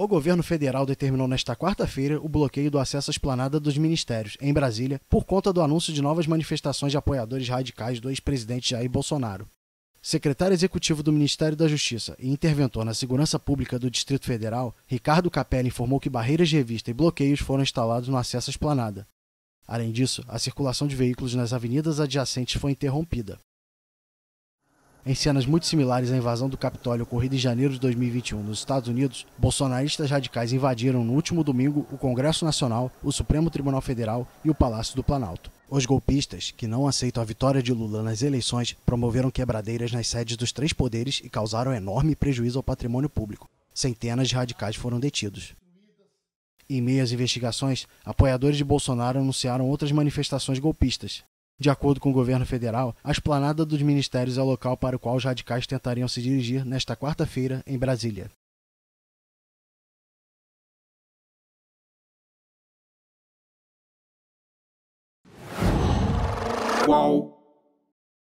O governo federal determinou nesta quarta-feira o bloqueio do acesso à esplanada dos ministérios, em Brasília, por conta do anúncio de novas manifestações de apoiadores radicais do ex-presidente Jair Bolsonaro. Secretário executivo do Ministério da Justiça e interventor na segurança pública do Distrito Federal, Ricardo Capelli informou que barreiras de revista e bloqueios foram instalados no acesso à esplanada. Além disso, a circulação de veículos nas avenidas adjacentes foi interrompida. Em cenas muito similares à invasão do Capitólio ocorrida em janeiro de 2021 nos Estados Unidos, bolsonaristas radicais invadiram no último domingo o Congresso Nacional, o Supremo Tribunal Federal e o Palácio do Planalto. Os golpistas, que não aceitam a vitória de Lula nas eleições, promoveram quebradeiras nas sedes dos três poderes e causaram enorme prejuízo ao patrimônio público. Centenas de radicais foram detidos. Em meio às investigações, apoiadores de Bolsonaro anunciaram outras manifestações golpistas. De acordo com o governo federal, a esplanada dos ministérios é o local para o qual os radicais tentariam se dirigir nesta quarta-feira em Brasília. Qual?